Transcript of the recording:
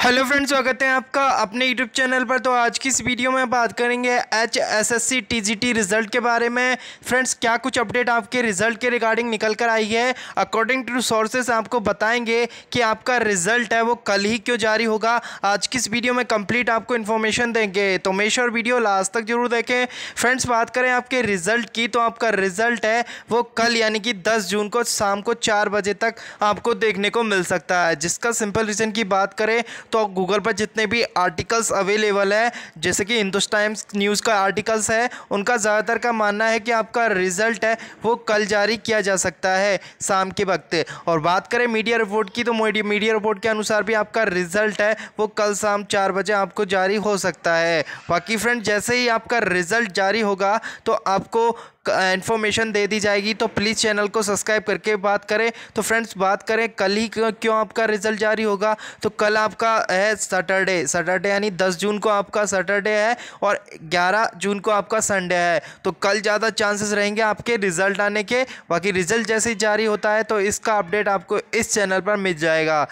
hello friends स्वागत है आपका अपने यूट्यूब चैनल पर तो आज की इस वीडियो में बात करेंगे H S S C T G T result के बारे में फ्रेंड्स क्या कुछ अपडेट आपके रिज़ल्ट के रिगार्डिंग निकल कर आई है अकॉर्डिंग टू सोर्सेस आपको बताएंगे कि आपका रिज़ल्ट है वो कल ही क्यों जारी होगा आज की इस वीडियो में कम्प्लीट आपको इन्फॉर्मेशन देंगे तो मे और वीडियो लास्ट तक जरूर देखें फ्रेंड्स बात करें आपके रिज़ल्ट की तो आपका रिज़ल्ट है वो कल यानी कि दस जून को शाम को चार बजे तक आपको देखने को मिल सकता है जिसका सिंपल रीज़न की बात करें तो गूगल पर जितने भी आर्टिकल्स अवेलेबल हैं जैसे कि हिंदुस्तान न्यूज़ का आर्टिकल्स है उनका ज़्यादातर का मानना है कि आपका रिजल्ट है वो कल जारी किया जा सकता है शाम के वक्त और बात करें मीडिया रिपोर्ट की तो मीडिया रिपोर्ट के अनुसार भी आपका रिजल्ट है वो कल शाम चार बजे आपको जारी हो सकता है बाकी फ्रेंड जैसे ही आपका रिजल्ट जारी होगा तो आपको इन्फॉर्मेशन दे दी जाएगी तो प्लीज़ चैनल को सब्सक्राइब करके बात करें तो फ्रेंड्स बात करें कल ही क्यों आपका रिजल्ट जारी होगा तो कल आपका है सैटरडे सैटरडे यानी दस जून को आपका सैटरडे है और ग्यारह जून को आपका संडे है तो कल ज़्यादा चांसेस रहेंगे आपके रिजल्ट आने के बाकी रिजल्ट जैसे ही जारी होता है तो इसका अपडेट आपको इस चैनल पर मिल जाएगा